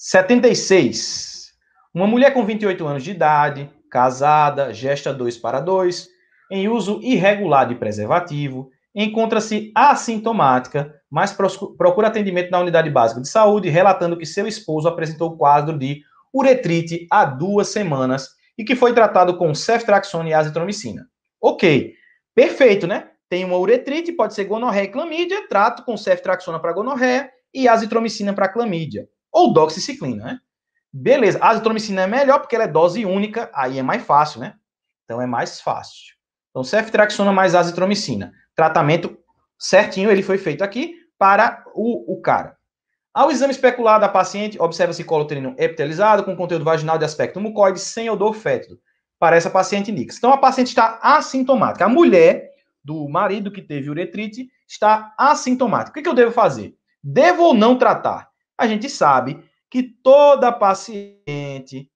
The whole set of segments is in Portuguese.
76. Uma mulher com 28 anos de idade, casada, gesta 2 para 2, em uso irregular de preservativo, encontra-se assintomática, mas procura atendimento na unidade básica de saúde, relatando que seu esposo apresentou quadro de uretrite há duas semanas e que foi tratado com ceftraxone e azitromicina. Ok, perfeito, né? Tem uma uretrite, pode ser gonorreia e clamídia, trato com ceftraxona para gonorreia e azitromicina para clamídia ou doxiciclina, né? Beleza, a azitromicina é melhor porque ela é dose única, aí é mais fácil, né? Então é mais fácil. Então, ceftriaxona mais azitromicina. Tratamento certinho, ele foi feito aqui para o, o cara. Ao exame especular da paciente, observa-se colo uterino epitelizado com conteúdo vaginal de aspecto mucoide sem odor fétido. Para essa paciente, Nix. Então, a paciente está assintomática. A mulher do marido que teve uretrite está assintomática. O que, que eu devo fazer? Devo ou não tratar? A gente sabe que toda paciente,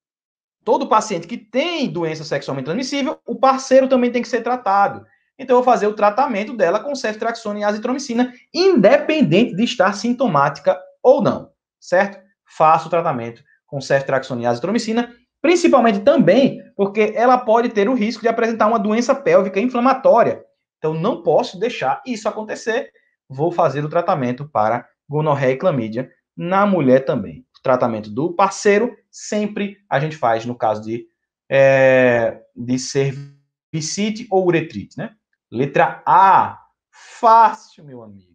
todo paciente que tem doença sexualmente transmissível, o parceiro também tem que ser tratado. Então, eu vou fazer o tratamento dela com ceftriaxona e azitromicina, independente de estar sintomática ou não, certo? Faço o tratamento com ceftriaxona e azitromicina, principalmente também porque ela pode ter o risco de apresentar uma doença pélvica inflamatória. Então, não posso deixar isso acontecer. Vou fazer o tratamento para gonorreia e clamídia na mulher também. O tratamento do parceiro sempre a gente faz no caso de, é, de cervicite ou uretrite, né? Letra A, fácil, meu amigo.